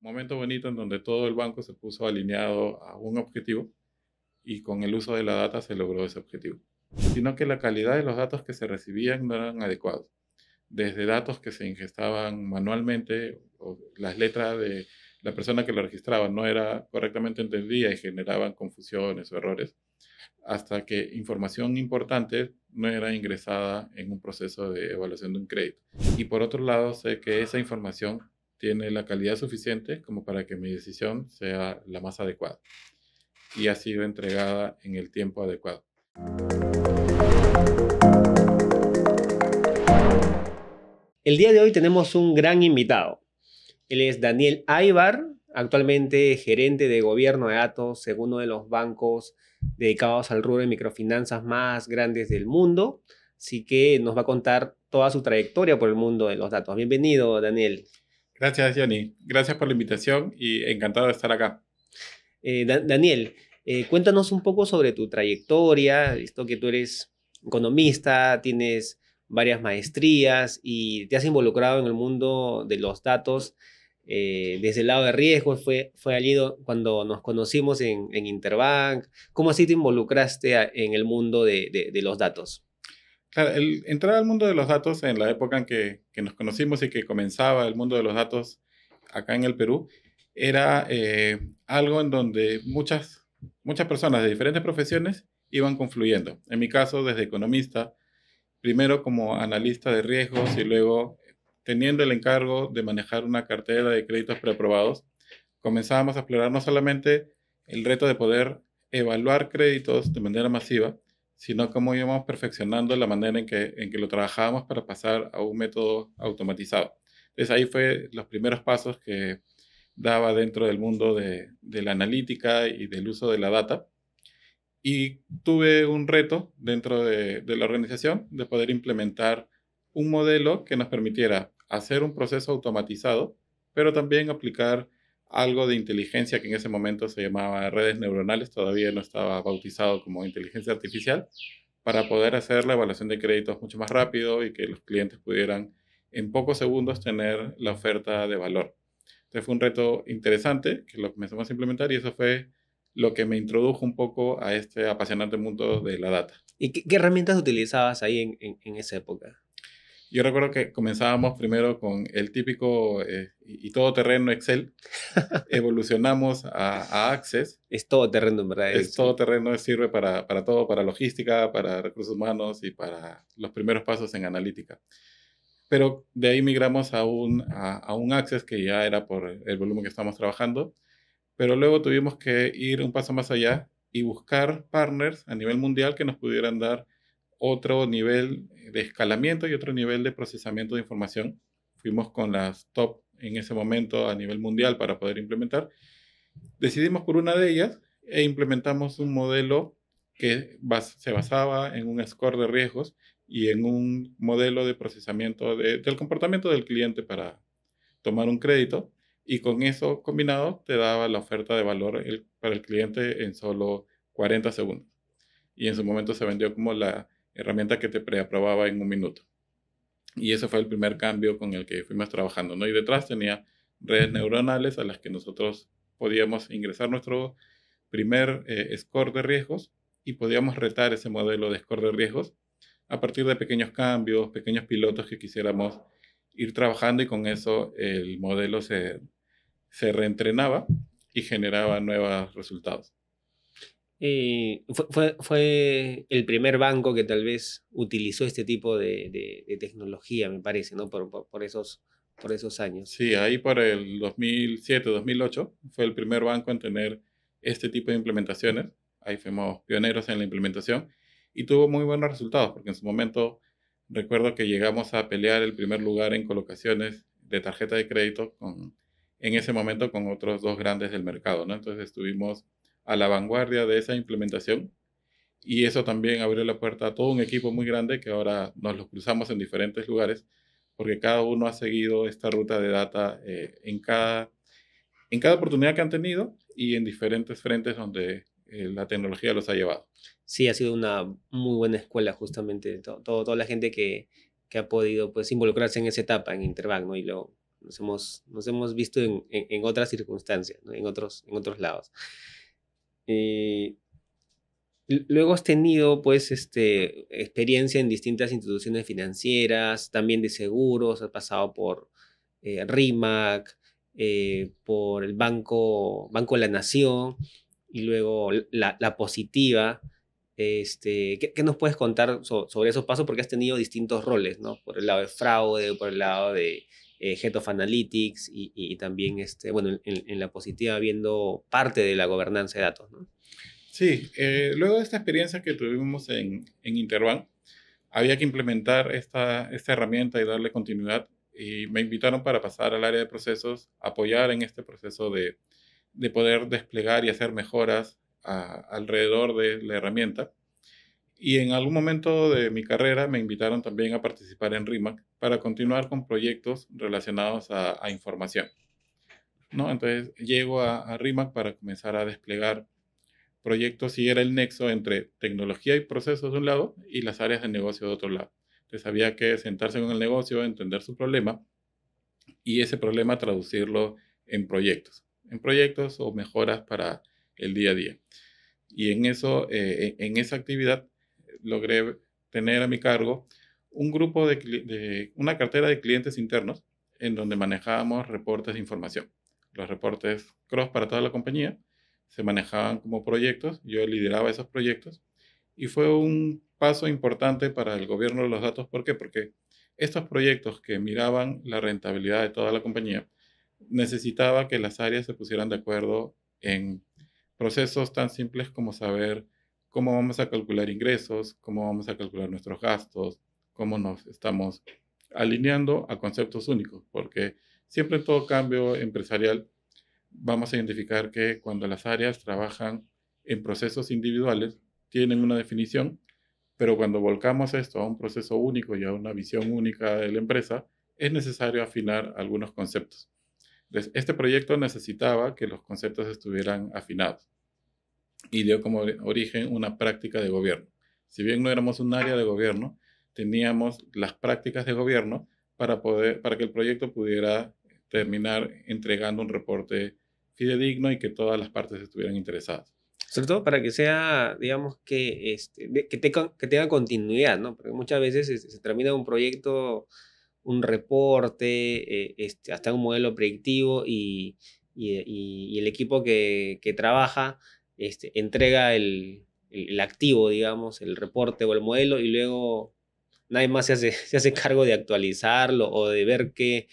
momento bonito en donde todo el banco se puso alineado a un objetivo y con el uso de la data se logró ese objetivo, sino que la calidad de los datos que se recibían no eran adecuados, desde datos que se ingestaban manualmente, o las letras de la persona que lo registraba no era correctamente entendida y generaban confusiones o errores, hasta que información importante no era ingresada en un proceso de evaluación de un crédito. Y por otro lado, sé que esa información tiene la calidad suficiente como para que mi decisión sea la más adecuada y ha sido entregada en el tiempo adecuado. El día de hoy tenemos un gran invitado. Él es Daniel Aybar, actualmente gerente de gobierno de datos uno de los bancos dedicados al rubro de microfinanzas más grandes del mundo. Así que nos va a contar toda su trayectoria por el mundo de los datos. Bienvenido, Daniel. Gracias, Johnny. Gracias por la invitación y encantado de estar acá. Eh, Daniel, eh, cuéntanos un poco sobre tu trayectoria, visto que tú eres economista, tienes varias maestrías y te has involucrado en el mundo de los datos eh, desde el lado de riesgo fue, fue allí cuando nos conocimos en, Interbank. ¿Cómo así te involucraste en el mundo de los datos? Claro, entrar al mundo de los datos en la época en que, nos conocimos y que comenzaba el mundo de los datos acá en el Perú, era eh, algo en donde muchas, muchas personas de diferentes profesiones iban confluyendo. En mi caso, desde economista, primero como analista de riesgos y luego teniendo el encargo de manejar una cartera de créditos preaprobados, comenzábamos a explorar no solamente el reto de poder evaluar créditos de manera masiva, sino cómo íbamos perfeccionando la manera en que, en que lo trabajábamos para pasar a un método automatizado. Entonces ahí fue los primeros pasos que daba dentro del mundo de, la analítica y del uso de la data. Y tuve un reto dentro de, de la organización de poder implementar un modelo que nos permitiera hacer un proceso automatizado, pero también aplicar algo de inteligencia que en ese momento se llamaba redes neuronales, todavía no estaba bautizado como inteligencia artificial, para poder hacer la evaluación de créditos mucho más rápido y que los clientes pudieran en pocos segundos tener la oferta de valor. Entonces fue un reto interesante que lo comenzamos a implementar y eso fue lo que me introdujo un poco a este apasionante mundo de la data. ¿Y qué, herramientas utilizabas ahí en, en esa época? Yo recuerdo que comenzábamos primero con el típico eh, y y terreno Excel, evolucionamos a, a, Access. Es todo en verdad. Es, todo terreno. sirve para, para todo, para logística, para recursos humanos y para los primeros pasos en analítica. Pero de ahí migramos a un, a, a un Access que ya era por el volumen que estábamos trabajando, pero luego tuvimos que ir un paso más allá y buscar partners a nivel mundial que nos pudieran dar otro nivel de escalamiento y otro nivel de procesamiento de información. Fuimos con las top en ese momento a nivel mundial para poder implementar. Decidimos por una de ellas e implementamos un modelo que se basaba en un score de riesgos y en un modelo de procesamiento del comportamiento del cliente para tomar un crédito. Y con eso combinado te daba la oferta de valor para el cliente en solo 40 segundos. Y en su momento se vendió como la herramienta que te preaprobaba en un minuto. Y ese fue el primer cambio con el que fuimos trabajando, ¿no? Y detrás tenía redes neuronales a las que nosotros podíamos ingresar nuestro primer eh, score de riesgos y podíamos retar ese modelo de score de riesgos a partir de pequeños cambios, pequeños pilotos que quisiéramos ir trabajando y con eso el modelo se, se reentrenaba y generaba nuevos resultados eh, fue, el primer banco que tal vez utilizó este tipo de, tecnología, me parece, ¿no? Por, por, esos, por esos años. Sí, ahí para el 2007, 2008 fue el primer banco en tener este tipo de implementaciones. Ahí fuimos pioneros en la implementación y tuvo muy buenos resultados porque en su momento recuerdo que llegamos a pelear el primer lugar en colocaciones de tarjeta de crédito con, en ese momento con otros dos grandes del mercado, ¿no? Entonces estuvimos a la vanguardia de esa implementación y eso también abrió la puerta a todo un equipo muy grande que ahora nos los cruzamos en diferentes lugares porque cada uno ha seguido esta ruta de data eh, en, cada, en cada oportunidad que han tenido y en diferentes frentes donde eh, la tecnología los ha llevado. Sí, ha sido una muy buena escuela justamente, todo, toda la gente que, que, ha podido pues, involucrarse en esa etapa, en Interbank, y lo, nos, hemos, nos hemos visto en, en, otras circunstancias, en, otros, en otros lados. Eh, luego has tenido, pues, este, experiencia en distintas instituciones financieras, también de seguros, has pasado por eh, RIMAC, eh, por el Banco, Banco de la Nación y luego la, positiva. Este, ¿qué, nos puedes contar sobre esos pasos? Porque has tenido distintos roles, ¿no? Por el lado de fraude, por el lado de eh, Analytics y, también, este, bueno, en, la positiva viendo parte de la gobernanza de datos. ¿no? Sí, eh, luego de esta experiencia que tuvimos en, en Interbank, había que implementar esta, esta herramienta y darle continuidad y me invitaron para pasar al área de procesos, apoyar en este proceso de, de poder desplegar y hacer mejoras alrededor de la herramienta. Y en algún momento de mi carrera me invitaron también a participar en RIMAC para continuar con proyectos relacionados a, información. ¿no? Entonces llego a, RIMAC para comenzar a desplegar proyectos y era el nexo entre tecnología y procesos de un lado y las áreas de negocio de otro lado. Entonces había que sentarse con el negocio, entender su problema y ese problema traducirlo en proyectos, en proyectos o mejoras para el día a día. Y en, eso, eh, en esa actividad logré tener a mi cargo un grupo de, una cartera de clientes internos en donde manejábamos reportes de información. Los reportes cross para toda la compañía se manejaban como proyectos, yo lideraba esos proyectos y fue un paso importante para el gobierno de los datos. ¿Por qué? Porque estos proyectos que miraban la rentabilidad de toda la compañía necesitaba que las áreas se pusieran de acuerdo en procesos tan simples como saber cómo vamos a calcular ingresos, cómo vamos a calcular nuestros gastos, cómo nos estamos alineando a conceptos únicos, porque siempre en todo cambio empresarial vamos a identificar que cuando las áreas trabajan en procesos individuales, tienen una definición, pero cuando volcamos esto a un proceso único y a una visión única de la empresa, es necesario afinar algunos conceptos. este proyecto necesitaba que los conceptos estuvieran afinados y dio como origen una práctica de gobierno. Si bien no éramos un área de gobierno, teníamos las prácticas de gobierno para, poder, para que el proyecto pudiera terminar entregando un reporte fidedigno y que todas las partes estuvieran interesadas. Sobre todo para que sea, digamos, que, este, que, tenga, continuidad, ¿no? Porque muchas veces este, se, termina un proyecto, un reporte, eh, este, hasta un modelo predictivo y, el equipo que, que trabaja este, entrega el, el, activo, digamos, el reporte o el modelo y luego nadie más se hace, se hace cargo de actualizarlo o de ver qué,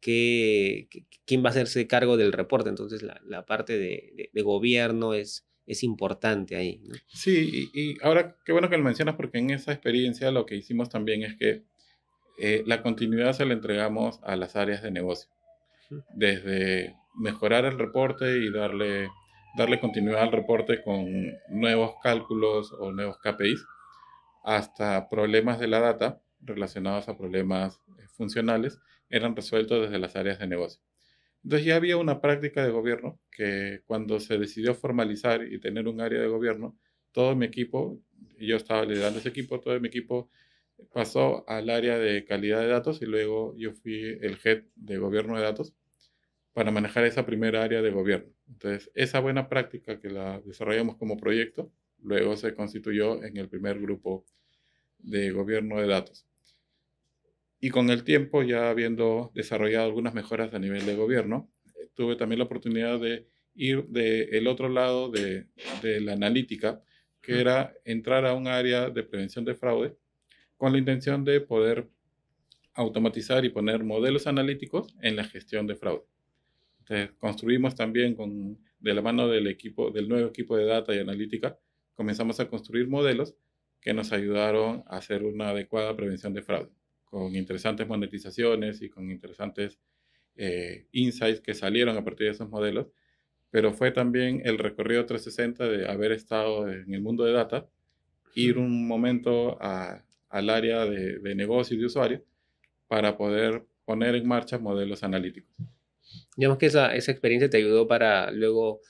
qué, quién va a hacerse cargo del reporte. Entonces la, la parte de, de, gobierno es, es importante ahí. Sí, y, y, ahora qué bueno que lo mencionas porque en esa experiencia lo que hicimos también es que eh, la continuidad se la entregamos a las áreas de negocio. Desde mejorar el reporte y darle darle continuidad al reporte con nuevos cálculos o nuevos KPIs, hasta problemas de la data relacionados a problemas eh, funcionales eran resueltos desde las áreas de negocio. Entonces ya había una práctica de gobierno que cuando se decidió formalizar y tener un área de gobierno, todo mi equipo, yo estaba liderando ese equipo, todo mi equipo pasó al área de calidad de datos y luego yo fui el head de gobierno de datos para manejar esa primera área de gobierno. Entonces, esa buena práctica que la desarrollamos como proyecto, luego se constituyó en el primer grupo de gobierno de datos. Y con el tiempo, ya habiendo desarrollado algunas mejoras a nivel de gobierno, eh, tuve también la oportunidad de ir del otro lado de, la analítica, que era entrar a un área de prevención de fraude con la intención de poder automatizar y poner modelos analíticos en la gestión de fraude. Entonces, eh, construimos también con, de la mano del equipo, del nuevo equipo de data y analítica, comenzamos a construir modelos que nos ayudaron a hacer una adecuada prevención de fraude, con interesantes monetizaciones y con interesantes eh, insights que salieron a partir de esos modelos, pero fue también el recorrido 360 de haber estado en el mundo de data, ir un momento al área de, de negocio y de usuario para poder poner en marcha modelos analíticos digamos que esa, experiencia te ayudó para luego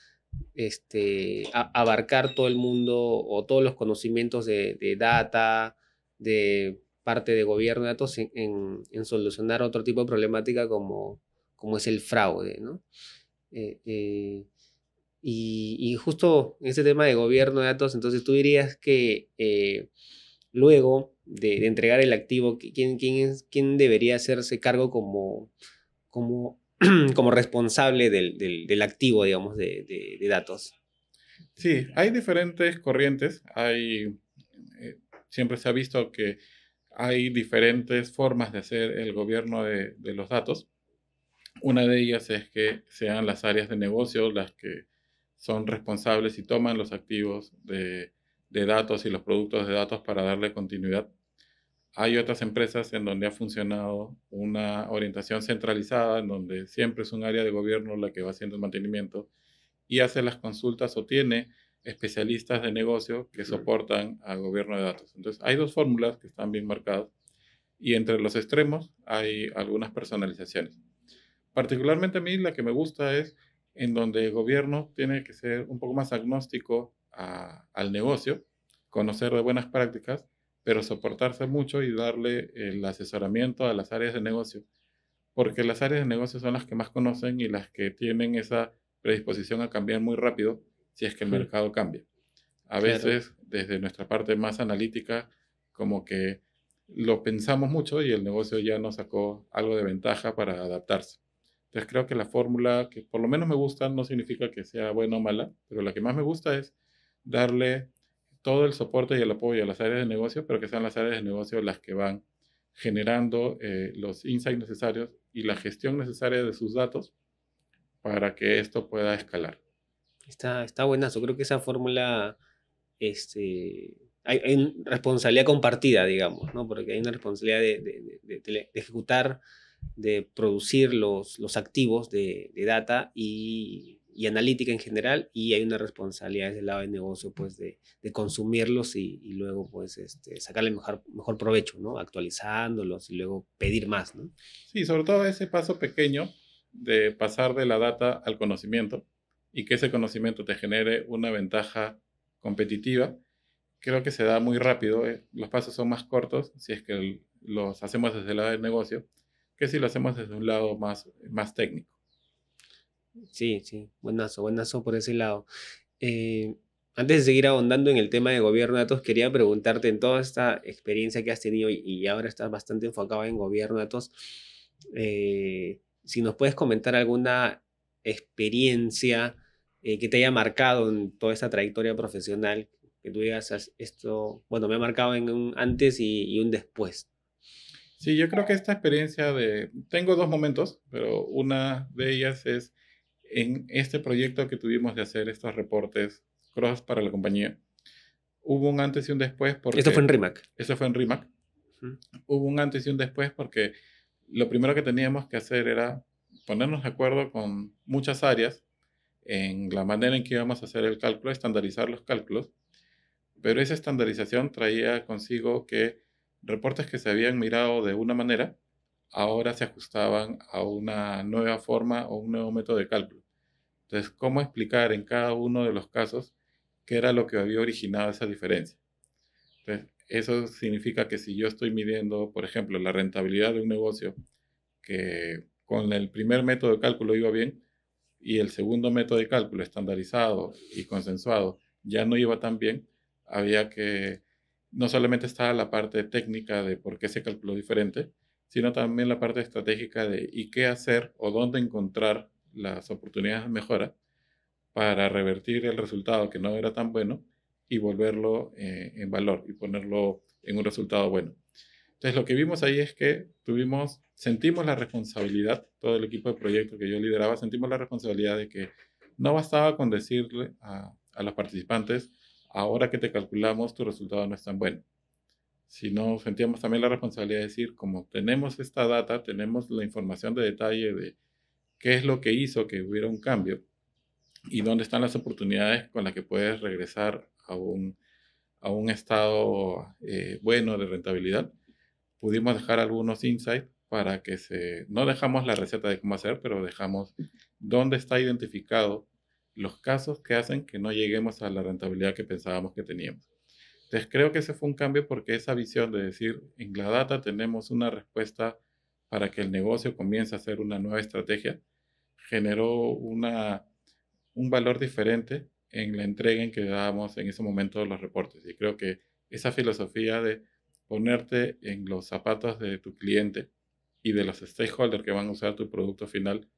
este, abarcar todo el mundo o todos los conocimientos de, data, de parte de gobierno de datos en, solucionar otro tipo de problemática como, como es el fraude, eh, eh, y, justo en este tema de gobierno de datos, entonces tú dirías que eh, luego de, entregar el activo, ¿quién, quién, ¿quién debería hacerse cargo como, como como responsable del, activo, digamos, de, datos? Sí, hay diferentes corrientes. Hay, eh, siempre se ha visto que hay diferentes formas de hacer el gobierno de, los datos. Una de ellas es que sean las áreas de negocio las que son responsables y toman los activos de, de, datos y los productos de datos para darle continuidad. Hay otras empresas en donde ha funcionado una orientación centralizada, en donde siempre es un área de gobierno la que va haciendo el mantenimiento y hace las consultas o tiene especialistas de negocio que soportan al gobierno de datos. Entonces, hay dos fórmulas que están bien marcadas y entre los extremos hay algunas personalizaciones. Particularmente a mí la que me gusta es en donde el gobierno tiene que ser un poco más agnóstico al negocio, conocer de buenas prácticas pero soportarse mucho y darle el asesoramiento a las áreas de negocio, porque las áreas de negocio son las que más conocen y las que tienen esa predisposición a cambiar muy rápido si es que el mercado cambia. A veces, desde nuestra parte más analítica, como que lo pensamos mucho y el negocio ya nos sacó algo de ventaja para adaptarse. Entonces creo que la fórmula que por lo menos me gusta no significa que sea buena o mala, pero la que más me gusta es darle todo el soporte y el apoyo a las áreas de negocio, pero que sean las áreas de negocio las que van generando eh, los insights necesarios y la gestión necesaria de sus datos para que esto pueda escalar. Está, está buenazo. Creo que esa fórmula, este, hay, responsabilidad compartida, digamos, ¿no? Porque hay una responsabilidad de, ejecutar, de producir los, los activos de, data y y analítica en general y hay una responsabilidad desde el lado de negocio pues de, consumirlos y, luego pues este, sacarle mejor, mejor provecho, ¿no? Actualizándolos y luego pedir más, ¿no? Sí, sobre todo ese paso pequeño de pasar de la data al conocimiento y que ese conocimiento te genere una ventaja competitiva, creo que se da muy rápido. Eh. Los pasos son más cortos si es que los hacemos desde el lado del negocio que si lo hacemos desde un lado más, más técnico. Sí, sí, buenazo, buenazo por ese lado. Eh, antes de seguir ahondando en el tema de gobierno de datos, quería preguntarte en toda esta experiencia que has tenido y, ahora estás bastante enfocado en gobierno de datos, eh, si nos puedes comentar alguna experiencia eh, que te haya marcado en toda esta trayectoria profesional, que tú digas, esto, bueno, me ha marcado en un antes y un después. Sí, yo creo que esta experiencia de, tengo dos momentos, pero una de ellas es en este proyecto que tuvimos de hacer estos reportes cross para la compañía, hubo un antes y un después porque... Esto fue en RIMAC. Eso fue en RIMAC. Hubo un antes y un después porque lo primero que teníamos que hacer era ponernos de acuerdo con muchas áreas en la manera en que íbamos a hacer el cálculo, estandarizar los cálculos, pero esa estandarización traía consigo que reportes que se habían mirado de una manera ahora se ajustaban a una nueva forma o un nuevo método de cálculo. Entonces, ¿cómo explicar en cada uno de los casos qué era lo que había originado esa diferencia? Entonces, eso significa que si yo estoy midiendo, por ejemplo, la rentabilidad de un negocio que con el primer método de cálculo iba bien y el segundo método de cálculo estandarizado y consensuado ya no iba tan bien, había que, no solamente estaba la parte técnica de por qué se calculó diferente, sino también la parte estratégica de y qué hacer o dónde encontrar las oportunidades de mejora para revertir el resultado que no era tan bueno y volverlo eh, en valor y ponerlo en un resultado bueno. Entonces lo que vimos ahí es que tuvimos, sentimos la responsabilidad, todo el equipo de proyecto que yo lideraba, sentimos la responsabilidad de que no bastaba con decirle a, a los participantes, ahora que te calculamos tu resultado no es tan bueno no, sentíamos también la responsabilidad de decir, como tenemos esta data, tenemos la información de detalle de qué es lo que hizo que hubiera un cambio y dónde están las oportunidades con las que puedes regresar a un, a un estado eh, bueno de rentabilidad. Pudimos dejar algunos insights para que se, no dejamos la receta de cómo hacer, pero dejamos dónde está identificado los casos que hacen que no lleguemos a la rentabilidad que pensábamos que teníamos. Entonces creo que ese fue un cambio porque esa visión de decir, en la data tenemos una respuesta para que el negocio comience a hacer una nueva estrategia, generó una, un valor diferente en la entrega en que dábamos en ese momento los reportes. Y creo que esa filosofía de ponerte en los zapatos de tu cliente y de los stakeholders que van a usar tu producto final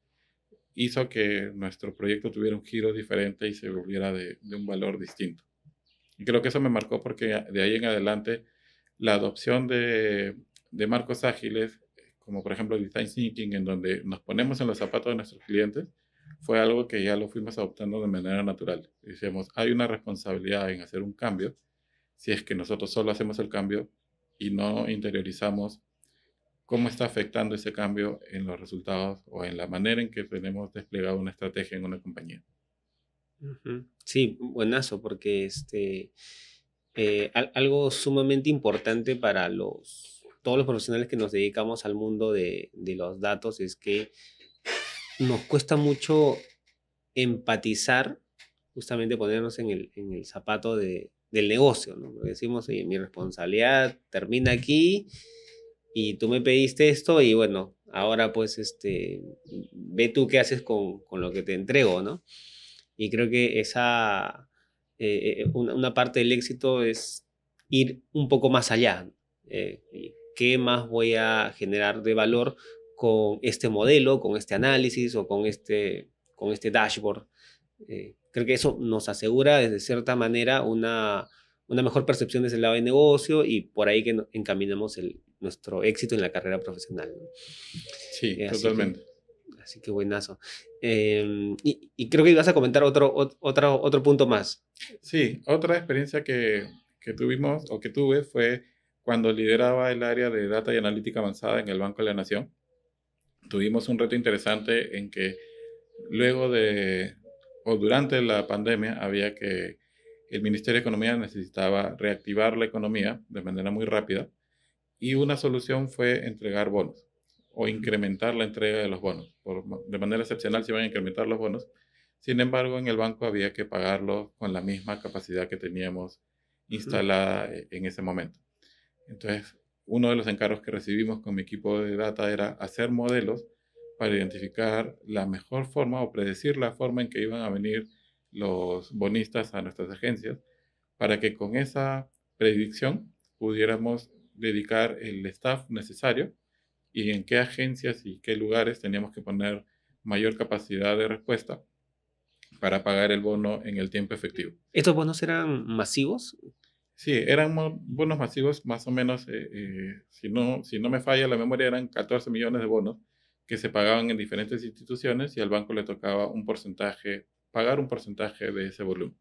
hizo que nuestro proyecto tuviera un giro diferente y se volviera de un valor distinto. Y creo que eso me marcó porque de ahí en adelante la adopción de, marcos ágiles, como por ejemplo el design thinking, en donde nos ponemos en los zapatos de nuestros clientes, fue algo que ya lo fuimos adoptando de manera natural. Decíamos, hay una responsabilidad en hacer un cambio, si es que nosotros solo hacemos el cambio y no interiorizamos cómo está afectando ese cambio en los resultados o en la manera en que tenemos desplegado una estrategia en una compañía. Sí, buenazo, porque este, eh, algo sumamente importante para los, todos los profesionales que nos dedicamos al mundo de, de los datos es que nos cuesta mucho empatizar, justamente ponernos en el, en el zapato de, del negocio, ¿no? Decimos, oye, mi responsabilidad termina aquí y tú me pediste esto y bueno, ahora pues este, ve tú qué haces con, con lo que te entrego, ¿no? Y creo que esa, eh, eh, una, parte del éxito es ir un poco más allá. Eh, ¿Qué más voy a generar de valor con este modelo, con este análisis o con este, con este dashboard? creo que eso nos asegura desde cierta manera una, una mejor percepción desde el lado de negocio y por ahí que encaminamos el, nuestro éxito en la carrera profesional. Sí, totalmente. Así que buenazo. Em, y, y, creo que ibas a comentar otro, otro, otro punto más. Sí, otra experiencia que, que tuvimos o que tuve fue cuando lideraba el área de data y analítica avanzada en el Banco de la Nación. Tuvimos un reto interesante en que luego de o durante la pandemia había que el Ministerio de Economía necesitaba reactivar la economía de manera muy rápida y una solución fue entregar bonos o incrementar la entrega de los bonos. Por, de manera excepcional se iban a incrementar los bonos. Sin embargo, en el banco había que pagarlos con la misma capacidad que teníamos instalada eh, en ese momento. Entonces, uno de los encargos que recibimos con mi equipo de data era hacer modelos para identificar la mejor forma o predecir la forma en que iban a venir los bonistas a nuestras agencias para que con esa predicción pudiéramos dedicar el staff necesario y en qué agencias y qué lugares teníamos que poner mayor capacidad de respuesta para pagar el bono en el tiempo efectivo. ¿Estos bonos eran masivos? Sí, eran bonos masivos, más o menos, eh, eh, si, no, si no me falla la memoria, eran 14 millones de bonos que se pagaban en diferentes instituciones y al banco le tocaba un porcentaje, pagar un porcentaje de ese volumen.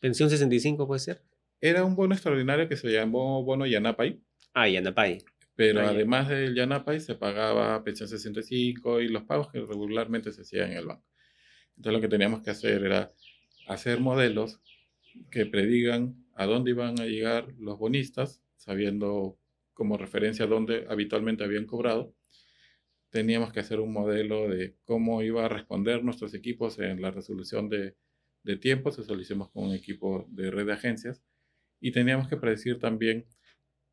¿Pensión 65 puede ser? Era un bono extraordinario que se llamó bono Yanapay. Ah, Yanapay. Pero además del Yanapay se pagaba pensión 65 y los pagos que regularmente se hacían en el banco. Entonces lo que teníamos que hacer era hacer modelos que predigan a dónde iban a llegar los bonistas, sabiendo como referencia dónde habitualmente habían cobrado. Teníamos que hacer un modelo de cómo iba a responder nuestros equipos en la resolución de, de tiempos, eso lo hicimos con un equipo de red de agencias, y teníamos que predecir también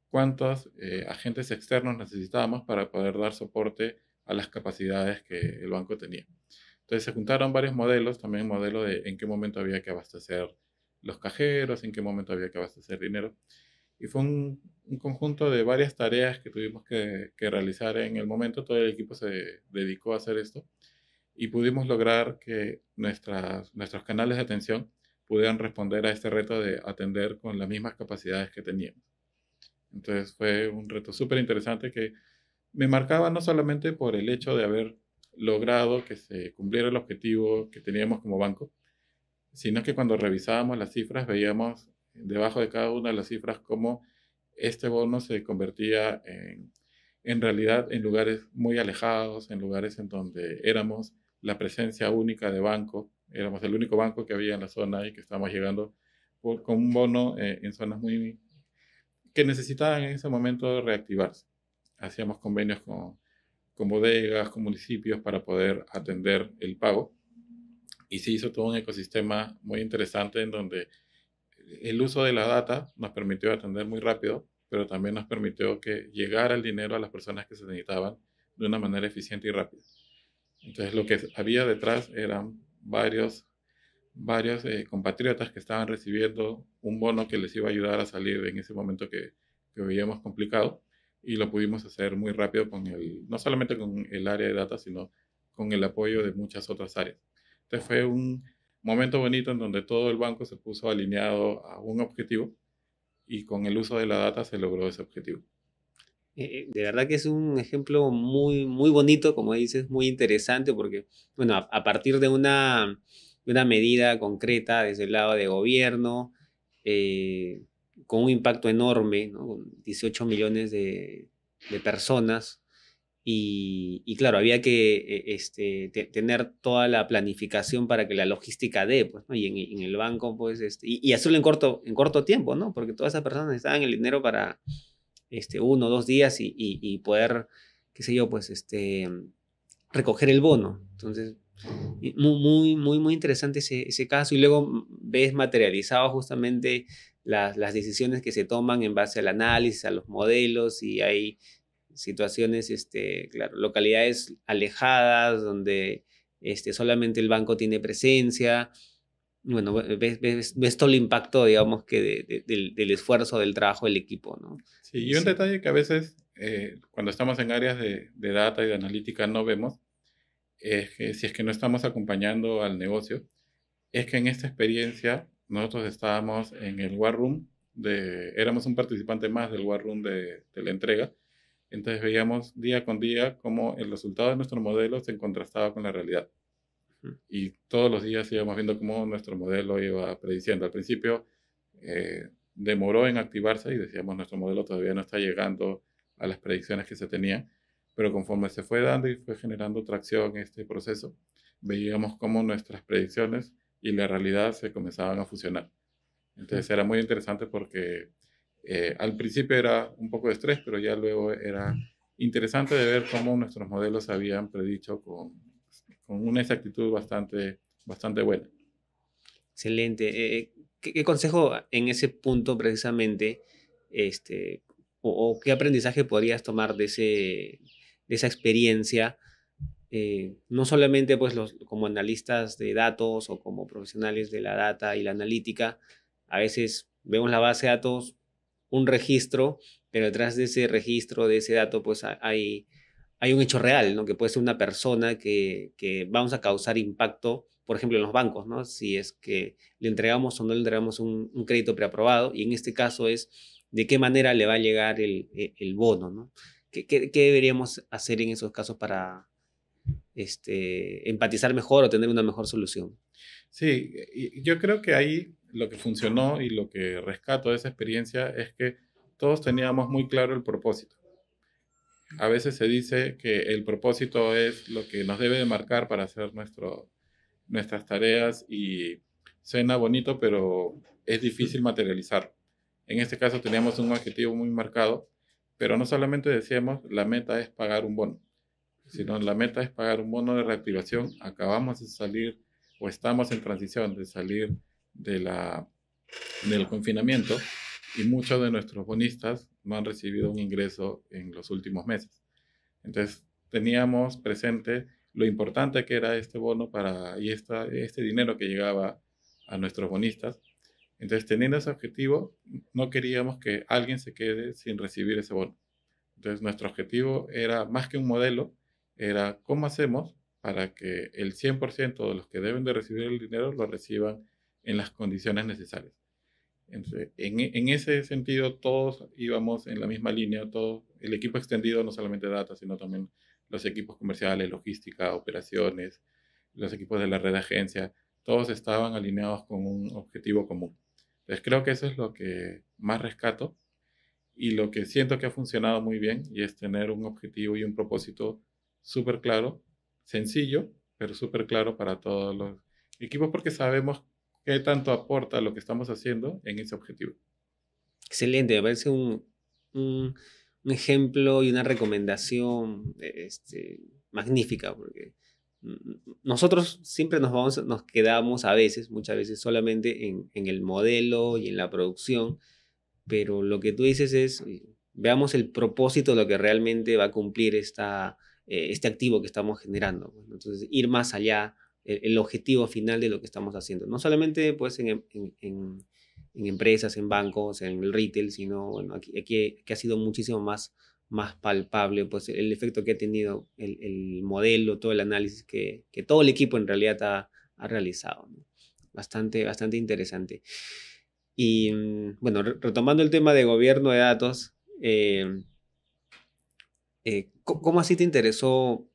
cuántos eh, agentes externos necesitábamos para poder dar soporte a las capacidades que el banco tenía. Entonces se juntaron varios modelos, también un modelo de en qué momento había que abastecer los cajeros, en qué momento había que abastecer dinero. Y fue un, conjunto de varias tareas que tuvimos que, que, realizar en el momento. Todo el equipo se dedicó a hacer esto y pudimos lograr que nuestras, nuestros canales de atención pudieran responder a este reto de atender con las mismas capacidades que teníamos. Entonces fue un reto súper interesante que me marcaba no solamente por el hecho de haber logrado que se cumpliera el objetivo que teníamos como banco, sino que cuando revisábamos las cifras veíamos debajo de cada una de las cifras cómo este bono se convertía en, en realidad en lugares muy alejados, en lugares en donde éramos la presencia única de banco, éramos el único banco que había en la zona y que estábamos llegando con un bono eh, en zonas muy que necesitaban en ese momento reactivarse. Hacíamos convenios con, bodegas, con municipios para poder atender el pago. Y se hizo todo un ecosistema muy interesante en donde el uso de la data nos permitió atender muy rápido, pero también nos permitió que llegara el dinero a las personas que se necesitaban de una manera eficiente y rápida. Entonces lo que había detrás eran varios varios eh, compatriotas que estaban recibiendo un bono que les iba a ayudar a salir en ese momento que, que veíamos complicado y lo pudimos hacer muy rápido con el, no solamente con el área de data, sino con el apoyo de muchas otras áreas. Entonces fue un momento bonito en donde todo el banco se puso alineado a un objetivo y con el uso de la data se logró ese objetivo. Eh, de verdad que es un ejemplo muy, muy bonito, como dices, muy interesante, porque, bueno, a partir de una una medida concreta desde el lado de gobierno, eh, con un impacto enorme, ¿no? 18 millones de, personas. Y, claro, había que e, este, tener toda la planificación para que la logística dé, pues, ¿no? y en, el banco, pues, este, y, hacerlo en corto, en corto tiempo, ¿no? Porque todas esas personas necesitaban el dinero para este, uno o dos días y, y, poder, qué sé yo, pues, este, recoger el bono. Entonces, muy, muy, muy, muy interesante ese, ese, caso. Y luego ves materializado justamente las, las, decisiones que se toman en base al análisis, a los modelos, y hay situaciones, este, claro, localidades alejadas donde este, solamente el banco tiene presencia. Bueno, ves, ves, todo el impacto, digamos, que del, del, esfuerzo, del trabajo del equipo, ¿no? Sí, y un detalle que a veces eh, cuando estamos en áreas de, de data y de analítica no vemos, es que si es que no estamos acompañando al negocio, es que en esta experiencia nosotros estábamos en el War Room, éramos un participante más del War Room de, la entrega, entonces veíamos día con día cómo el resultado de nuestro modelo se contrastaba con la realidad. Y todos los días íbamos viendo cómo nuestro modelo iba prediciendo. Al principio eh, demoró en activarse y decíamos, nuestro modelo todavía no está llegando a las predicciones que se tenían pero conforme se fue dando y fue generando tracción este proceso, veíamos cómo nuestras predicciones y la realidad se comenzaban a fusionar. Entonces era muy interesante porque eh, al principio era un poco de estrés, pero ya luego era interesante de ver cómo nuestros modelos habían predicho con, con una exactitud bastante, bastante buena. Excelente. Eh, eh, ¿qué, consejo en ese punto precisamente, este, o, o, qué aprendizaje podrías tomar de ese, de esa experiencia, eh, no solamente pues los, como analistas de datos o como profesionales de la data y la analítica, a veces vemos la base de datos, un registro, pero detrás de ese registro, de ese dato, pues hay, hay un hecho real, ¿no? Que puede ser una persona que, que vamos a causar impacto, por ejemplo, en los bancos, ¿no? Si es que le entregamos o no le entregamos un, crédito preaprobado, y en este caso es de qué manera le va a llegar el, e, el bono, ¿no? ¿Qué, deberíamos hacer en esos casos para este, empatizar mejor o tener una mejor solución? Sí, yo creo que ahí lo que funcionó y lo que rescato de esa experiencia es que todos teníamos muy claro el propósito. A veces se dice que el propósito es lo que nos debe de marcar para hacer nuestro, nuestras tareas y suena bonito, pero es difícil materializarlo. En este caso teníamos un objetivo muy marcado pero no solamente decíamos la meta es pagar un bono, sino la meta es pagar un bono de reactivación. Acabamos de salir o estamos en transición de salir de la, del confinamiento y muchos de nuestros bonistas no han recibido un ingreso en los últimos meses. Entonces, teníamos presente lo importante que era este bono para, y esta, este dinero que llegaba a nuestros bonistas entonces, teniendo ese objetivo, no queríamos que alguien se quede sin recibir ese bono. Entonces, nuestro objetivo era más que un modelo, era cómo hacemos para que el 100% de los que deben de recibir el dinero lo reciban en las condiciones necesarias. Entonces, en, en, ese sentido, todos íbamos en la misma línea, todo, el equipo extendido, no solamente data, sino también los equipos comerciales, logística, operaciones, los equipos de la red de agencia, todos estaban alineados con un objetivo común. Entonces creo que eso es lo que más rescato y lo que siento que ha funcionado muy bien y es tener un objetivo y un propósito súper claro, sencillo, pero súper claro para todos los equipos porque sabemos qué tanto aporta lo que estamos haciendo en ese objetivo. Excelente, me parece un, un, un ejemplo y una recomendación este, magnífica porque nosotros siempre nos, vamos, nos quedamos a veces, muchas veces, solamente en, el modelo y en la producción, pero lo que tú dices es, eh, veamos el propósito de lo que realmente va a cumplir esta, eh, este activo que estamos generando. Pues, Entonces, ir más allá, el, objetivo final de lo que estamos haciendo, no solamente pues, en, empresas, en bancos, en el retail, sino bueno, aquí, ha sido muchísimo más más palpable pues, el efecto que ha tenido el, el modelo, todo el análisis que, que, todo el equipo en realidad ha, realizado. Bastante, bastante interesante. Y mm, bueno, retomando el tema de gobierno de datos, eh, eh, ¿cómo así te interesó,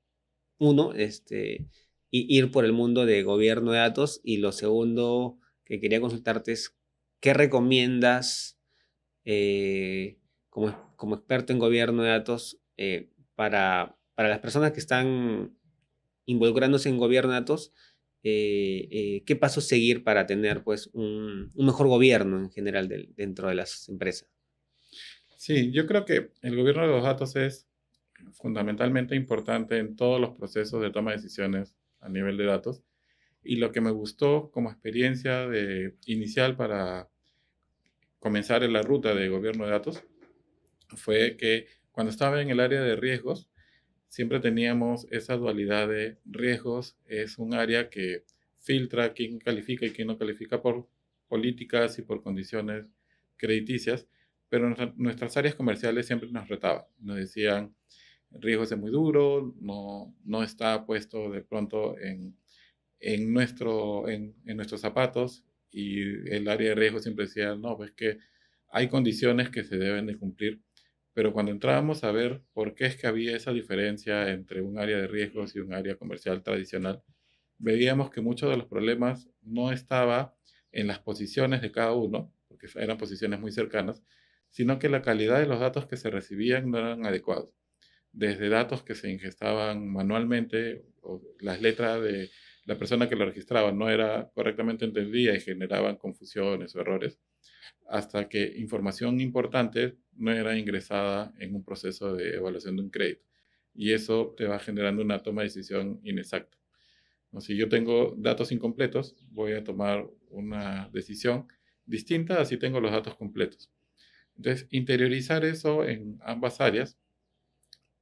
uno, este, ir por el mundo de gobierno de datos? Y lo segundo que quería consultarte es, ¿qué recomiendas? Eh, como, experto en gobierno de datos eh, para, para las personas que están involucrándose en gobierno de datos, eh, eh, qué pasos seguir para tener pues, un, mejor gobierno en general dentro de las empresas. Sí, yo creo que el gobierno de los datos es fundamentalmente importante en todos los procesos de toma de decisiones a nivel de datos. Y lo que me gustó como experiencia de, inicial para comenzar en la ruta de gobierno de datos fue que cuando estaba en el área de riesgos, siempre teníamos esa dualidad de riesgos, es un área que filtra quién califica y quién no califica por políticas y por condiciones crediticias, pero nuestras áreas comerciales siempre nos retaban, nos decían, riesgo es muy duro, no, no está puesto de pronto en, en nuestro, en, en, nuestros zapatos y el área de riesgo siempre decía, no, pues que hay condiciones que se deben de cumplir pero cuando entrábamos a ver por qué es que había esa diferencia entre un área de riesgos y un área comercial tradicional, veíamos que muchos de los problemas no estaba en las posiciones de cada uno, porque eran posiciones muy cercanas, sino que la calidad de los datos que se recibían no eran adecuados. Desde datos que se ingestaban manualmente, o las letras de la persona que lo registraba no era correctamente entendida y generaban confusiones o errores, hasta que información importante no era ingresada en un proceso de evaluación de un crédito. Y eso te va generando una toma de decisión inexacta. Si yo tengo datos incompletos, voy a tomar una decisión distinta a si tengo los datos completos. Entonces, interiorizar eso en ambas áreas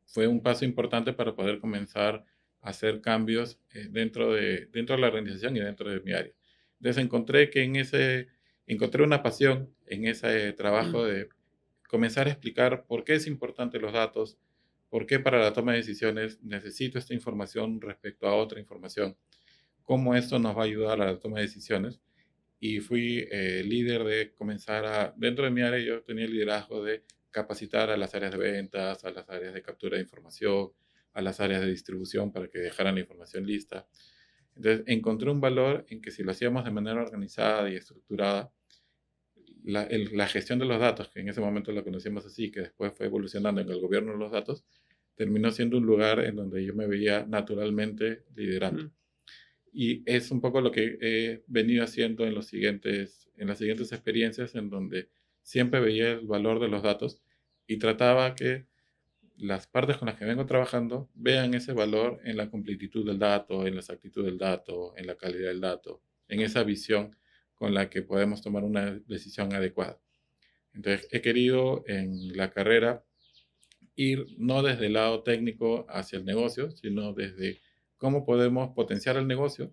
fue un paso importante para poder comenzar hacer cambios eh, dentro, de, dentro de la organización y dentro de mi área. Entonces encontré que en ese, encontré una pasión en ese trabajo mm. de comenzar a explicar por qué es importante los datos, por qué para la toma de decisiones necesito esta información respecto a otra información, cómo esto nos va a ayudar a la toma de decisiones. Y fui eh, líder de comenzar a, dentro de mi área yo tenía el liderazgo de capacitar a las áreas de ventas, a las áreas de captura de información, a las áreas de distribución para que dejaran la información lista. Entonces, encontré un valor en que si lo hacíamos de manera organizada y estructurada, la, gestión de los datos, que en ese momento lo conocíamos así, que después fue evolucionando en el gobierno de los datos, terminó siendo un lugar en donde yo me veía naturalmente liderando. Y es un poco lo que he venido haciendo en las siguientes experiencias, en donde siempre veía el valor de los datos y trataba que las partes con las que vengo trabajando vean ese valor en la completitud del dato, en la exactitud del dato, en la calidad del dato, en esa visión con la que podemos tomar una decisión adecuada. Entonces, he querido en la carrera ir no desde el lado técnico hacia el negocio, sino desde cómo podemos potenciar el negocio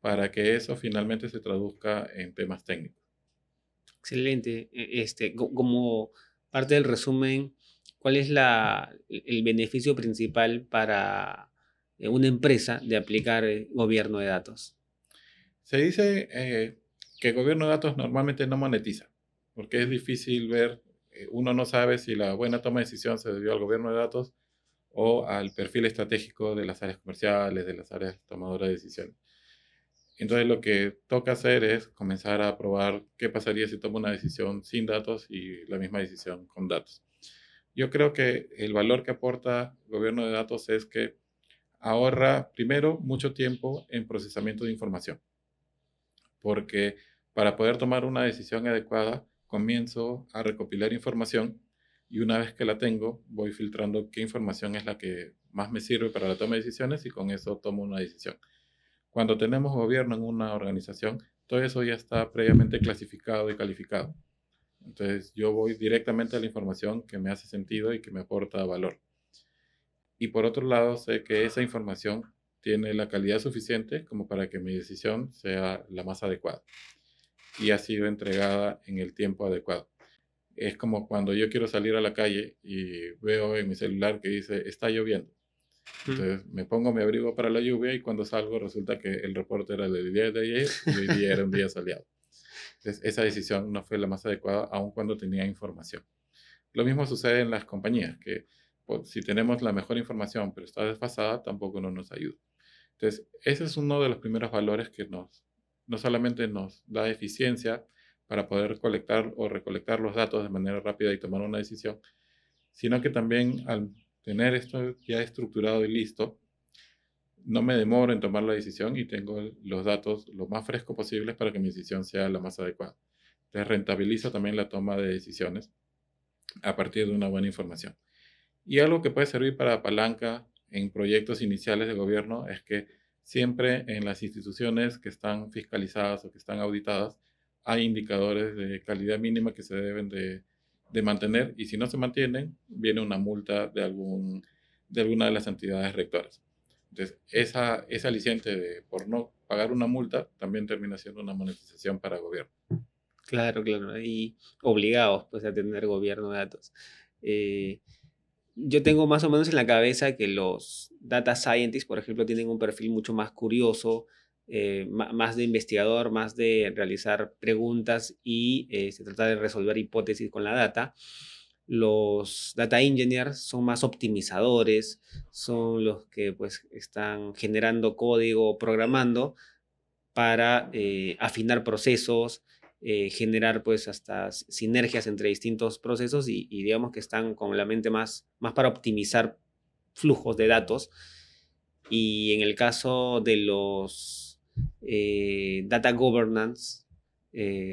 para que eso finalmente se traduzca en temas técnicos. Excelente. E-, este, como parte del resumen, ¿Cuál es la, el beneficio principal para eh, una empresa de aplicar eh, gobierno de datos? Se dice eh, que el gobierno de datos normalmente no monetiza, porque es difícil ver, uno no sabe si la buena toma de decisión se debió al gobierno de datos o al perfil estratégico de las áreas comerciales, de las áreas tomadoras de decisiones. Entonces lo que toca hacer es comenzar a probar qué pasaría si toma una decisión sin datos y la misma decisión con datos. Yo creo que el valor que aporta el gobierno de datos es que ahorra primero mucho tiempo en procesamiento de información, porque para poder tomar una decisión adecuada comienzo a recopilar información y una vez que la tengo voy filtrando qué información es la que más me sirve para la toma de decisiones y con eso tomo una decisión. Cuando tenemos gobierno en una organización, todo eso ya está previamente clasificado y calificado. Entonces yo voy directamente a la información que me hace sentido y que me aporta valor. Y por otro lado, sé que esa información tiene la calidad suficiente como para que mi decisión sea la más adecuada y ha sido entregada en el tiempo adecuado. Es como cuando yo quiero salir a la calle y veo en mi celular que dice está lloviendo. Entonces me pongo mi abrigo para la lluvia y cuando salgo resulta que el reporte era de día de ayer y hoy día era un día soleado. Entonces, esa decisión no fue la más adecuada, aun cuando tenía información. Lo mismo sucede en las compañías, que si tenemos la mejor información, pero está desfasada, tampoco nos ayuda. Entonces, ese es uno de los primeros valores que nos, no solamente nos da eficiencia para poder colectar o recolectar los datos de manera rápida y tomar una decisión, sino que también al tener esto ya estructurado y listo, no me demoro en tomar la decisión y tengo los datos lo más frescos posibles para que mi decisión sea la más adecuada. Entonces rentabiliza también la toma de decisiones a partir de una buena información. Y algo que puede servir para palanca en proyectos iniciales de gobierno es que siempre en las instituciones que están fiscalizadas o que están auditadas hay indicadores de calidad mínima que se deben de, mantener y si no se mantienen viene una multa de, algún, de alguna de las entidades rectoras. Entonces, esa, ese aliciente de, por no pagar una multa también termina siendo una monetización para gobierno. Claro, claro, y obligados pues a tener gobierno de datos. Eh, yo tengo más o menos en la cabeza que los data scientists, por ejemplo, tienen un perfil mucho más curioso, eh, más de investigador, más de realizar preguntas y eh, se trata de resolver hipótesis con la data los data engineers son más optimizadores, son los que pues están generando código, programando para eh, afinar procesos, eh, generar pues hasta sinergias entre distintos procesos y, digamos que están con la mente más, más para optimizar flujos de datos. Y en el caso de los eh, data governance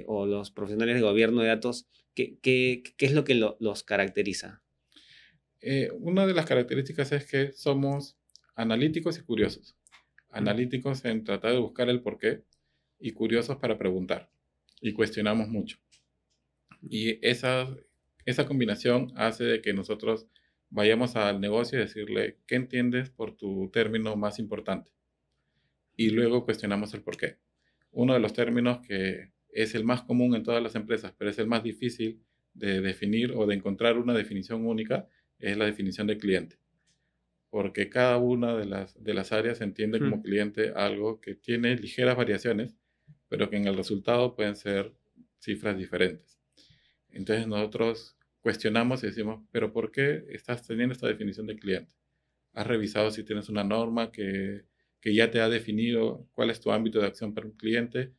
o los profesionales de gobierno de datos, ¿Qué, es lo que los caracteriza? Eh, una de las características es que somos analíticos y curiosos. Analíticos en tratar de buscar el porqué y curiosos para preguntar. Y cuestionamos mucho. Y esa, esa combinación hace de que nosotros vayamos al negocio y decirle, ¿qué entiendes por tu término más importante? Y luego cuestionamos el porqué. Uno de los términos que es el más común en todas las empresas, pero es el más difícil de definir o de encontrar una definición única, es la definición de cliente. Porque cada una de las, de las áreas entiende como cliente algo que tiene ligeras variaciones, pero que en el resultado pueden ser cifras diferentes. Entonces nosotros cuestionamos y decimos, pero ¿por qué estás teniendo esta definición de cliente? ¿Has revisado si tienes una norma que ya te ha definido cuál es tu ámbito de acción para un cliente?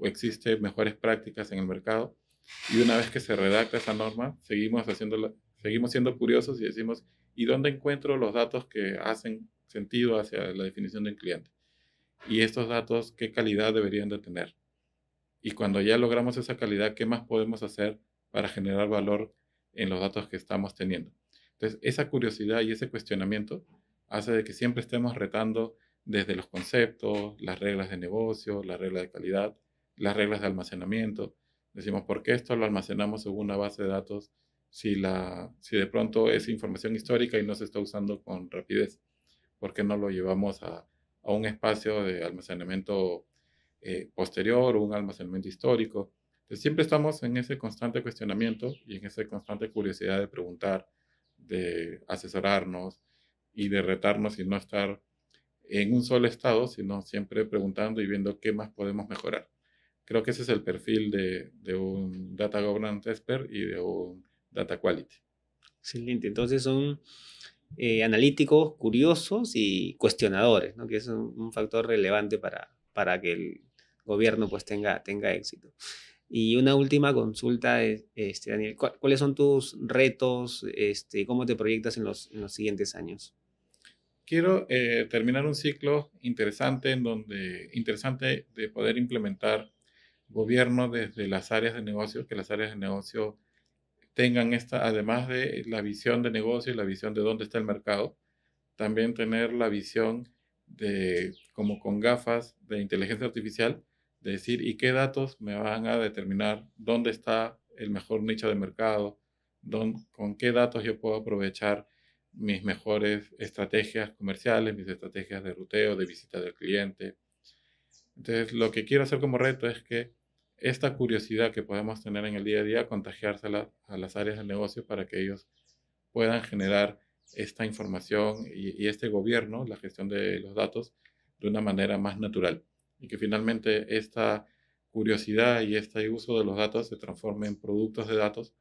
¿O existen mejores prácticas en el mercado. Y una vez que se redacta esa norma, seguimos, seguimos siendo curiosos y decimos, ¿y dónde encuentro los datos que hacen sentido hacia la definición del cliente? Y estos datos, ¿qué calidad deberían de tener? Y cuando ya logramos esa calidad, ¿qué más podemos hacer para generar valor en los datos que estamos teniendo? Entonces, esa curiosidad y ese cuestionamiento hace de que siempre estemos retando desde los conceptos, las reglas de negocio, las reglas de calidad, las reglas de almacenamiento. Decimos, ¿por qué esto lo almacenamos según una base de datos si, la, si de pronto es información histórica y no se está usando con rapidez? ¿Por qué no lo llevamos a, un espacio de almacenamiento eh, posterior un almacenamiento histórico? Entonces, siempre estamos en ese constante cuestionamiento y en esa constante curiosidad de preguntar, de asesorarnos y de retarnos y no estar en un solo estado, sino siempre preguntando y viendo qué más podemos mejorar. Creo que ese es el perfil de, de un Data Governance Expert y de un Data Quality. Excelente. Entonces son eh, analíticos, curiosos y cuestionadores, ¿no? que es un, factor relevante para, para que el gobierno pues, tenga, tenga éxito. Y una última consulta, este, Daniel, ¿cuáles son tus retos? Este, ¿Cómo te proyectas en los, en los siguientes años? Quiero eh, terminar un ciclo interesante en donde interesante de poder implementar gobierno desde las áreas de negocio, que las áreas de negocio tengan esta, además de la visión de negocio y la visión de dónde está el mercado, también tener la visión de, como con gafas de inteligencia artificial, de decir, ¿y qué datos me van a determinar dónde está el mejor nicho de mercado? ¿Con qué datos yo puedo aprovechar mis mejores estrategias comerciales, mis estrategias de ruteo, de visita del cliente? Entonces, lo que quiero hacer como reto es que esta curiosidad que podemos tener en el día a día, contagiársela a las áreas del negocio para que ellos puedan generar esta información y, este gobierno, la gestión de los datos, de una manera más natural. Y que finalmente esta curiosidad y este uso de los datos se transforme en productos de datos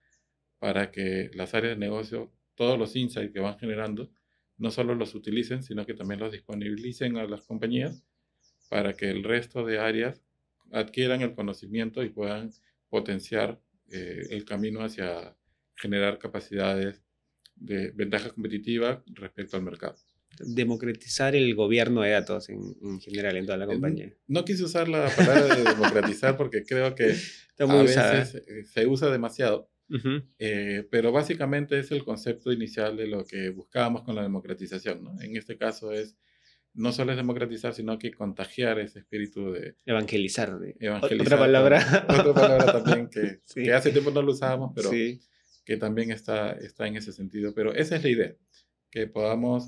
para que las áreas de negocio, todos los insights que van generando, no solo los utilicen, sino que también los disponibilicen a las compañías para que el resto de áreas adquieran el conocimiento y puedan potenciar eh, el camino hacia generar capacidades de ventaja competitiva respecto al mercado. Democratizar el gobierno de datos en, general, en toda la eh, compañía. No, quise usar la palabra de democratizar porque creo que a veces eh, se usa demasiado, pero básicamente es el concepto inicial de lo que buscábamos con la democratización. ¿no? En este caso es no solo es democratizar, sino que contagiar ese espíritu de... Evangelizar. evangelizar otra palabra. Otra palabra también que, hace tiempo no lo usábamos, pero que también está, está en ese sentido. Pero esa es la idea, que podamos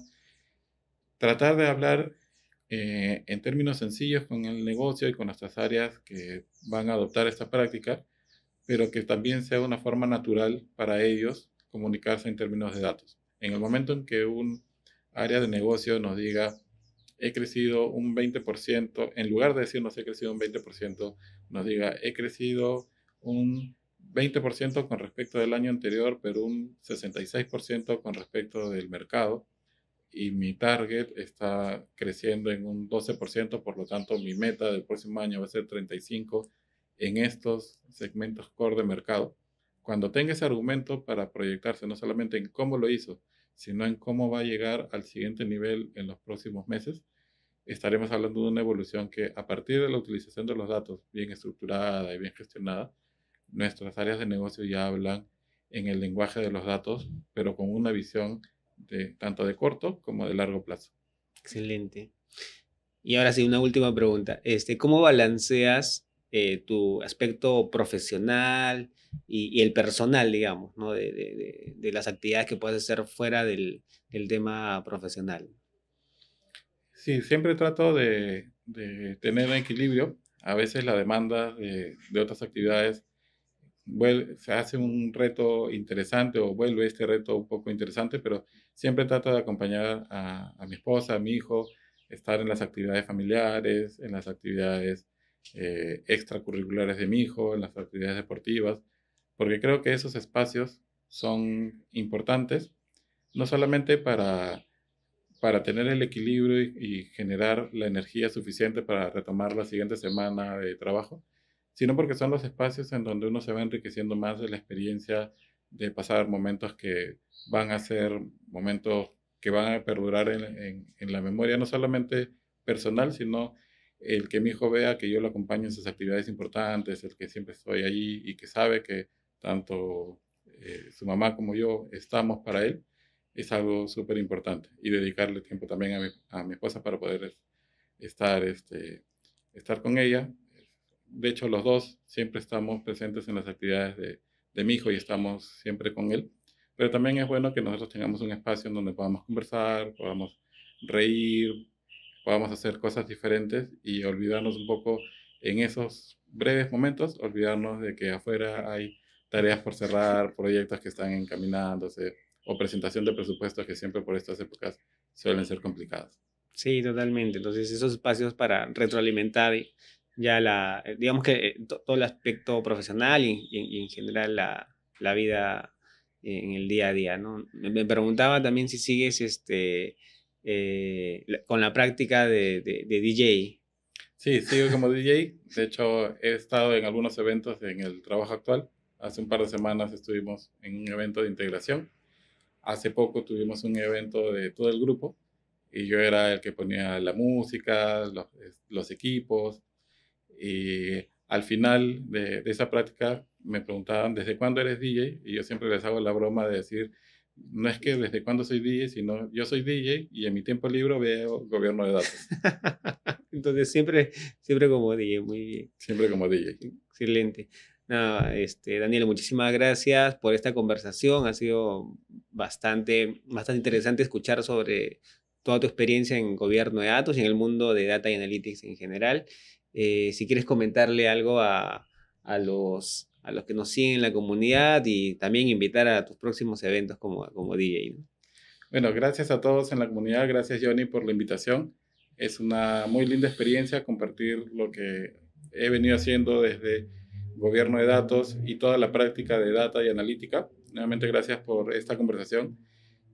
tratar de hablar eh, en términos sencillos con el negocio y con nuestras áreas que van a adoptar esta práctica, pero que también sea una forma natural para ellos comunicarse en términos de datos. En el momento en que un área de negocio nos diga, he crecido un 20%, en lugar de decirnos he crecido un 20%, nos diga he crecido un 20% con respecto del año anterior, pero un 66% con respecto del mercado. Y mi target está creciendo en un 12%, por lo tanto mi meta del próximo año va a ser 35% en estos segmentos core de mercado. Cuando tenga ese argumento para proyectarse no solamente en cómo lo hizo, sino en cómo va a llegar al siguiente nivel en los próximos meses, estaremos hablando de una evolución que a partir de la utilización de los datos bien estructurada y bien gestionada, nuestras áreas de negocio ya hablan en el lenguaje de los datos, pero con una visión tanto de corto como de largo plazo. Excelente. Y ahora sí, una última pregunta. Este, ¿Cómo balanceas eh, tu aspecto profesional y, el personal, digamos, ¿no? De, las actividades que puedes hacer fuera del, tema profesional. Sí, siempre trato de, tener un equilibrio. A veces la demanda de, otras actividades se hace un reto interesante o vuelve este reto un poco interesante, pero siempre trato de acompañar a mi esposa, a mi hijo, estar en las actividades familiares, en las actividades eh, extracurriculares de mi hijo, en las actividades deportivas, porque creo que esos espacios son importantes, no solamente para, para tener el equilibrio y, generar la energía suficiente para retomar la siguiente semana de trabajo, sino porque son los espacios en donde uno se va enriqueciendo más de la experiencia de pasar momentos que van a ser momentos que van a perdurar en la memoria, no solamente personal, sino el que mi hijo vea que yo lo acompaño en sus actividades importantes, el que siempre estoy allí y que sabe que tanto eh, su mamá como yo estamos para él, es algo súper importante. Y dedicarle tiempo también a mi, esposa para poder estar, este, estar con ella. De hecho, los dos siempre estamos presentes en las actividades de, de mi hijo y estamos siempre con él. Pero también es bueno que nosotros tengamos un espacio en donde podamos conversar, podamos reír, a hacer cosas diferentes y olvidarnos un poco en esos breves momentos, olvidarnos de que afuera hay tareas por cerrar, proyectos que están encaminándose o presentación de presupuestos que siempre por estas épocas suelen ser complicadas. Sí, totalmente. Entonces esos espacios para retroalimentar ya la, eh, digamos que eh, todo el aspecto profesional y, y en general la, la, vida en el día a día, ¿no? Me, preguntaba también si sigues este, eh, con la práctica de, DJ. Sí, sigo como DJ. De hecho, he estado en algunos eventos en el trabajo actual. Hace un par de semanas estuvimos en un evento de integración. Hace poco tuvimos un evento de todo el grupo y yo era el que ponía la música, los, equipos. Y al final de, de esa práctica me preguntaban, ¿desde cuándo eres DJ? Y yo siempre les hago la broma de decir, no es que desde cuándo soy DJ, sino yo soy DJ y en mi tiempo libre veo gobierno de datos. Entonces siempre, siempre como DJ, muy bien. Siempre como DJ. Excelente. Nada, este, Daniel, muchísimas gracias por esta conversación. Ha sido bastante, bastante interesante escuchar sobre toda tu experiencia en gobierno de datos y en el mundo de data y analytics en general. Eh, si quieres comentarle algo a, a los a los que nos siguen en la comunidad y también invitar a tus próximos eventos como, como DJ. Bueno, gracias a todos en la comunidad, gracias Johnny por la invitación. Es una muy linda experiencia compartir lo que he venido haciendo desde gobierno de datos y toda la práctica de data y analítica. Nuevamente gracias por esta conversación.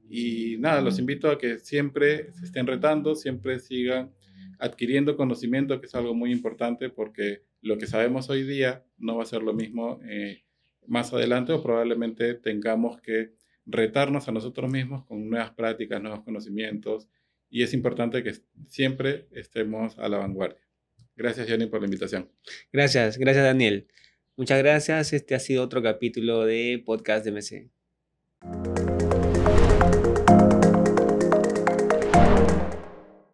Y nada, los invito a que siempre se estén retando, siempre sigan adquiriendo conocimiento, que es algo muy importante porque lo que sabemos hoy día no va a ser lo mismo eh, más adelante o probablemente tengamos que retarnos a nosotros mismos con nuevas prácticas, nuevos conocimientos y es importante que siempre estemos a la vanguardia. Gracias, Jani, por la invitación. Gracias, gracias, Daniel. Muchas gracias. Este ha sido otro capítulo de Podcast de MC.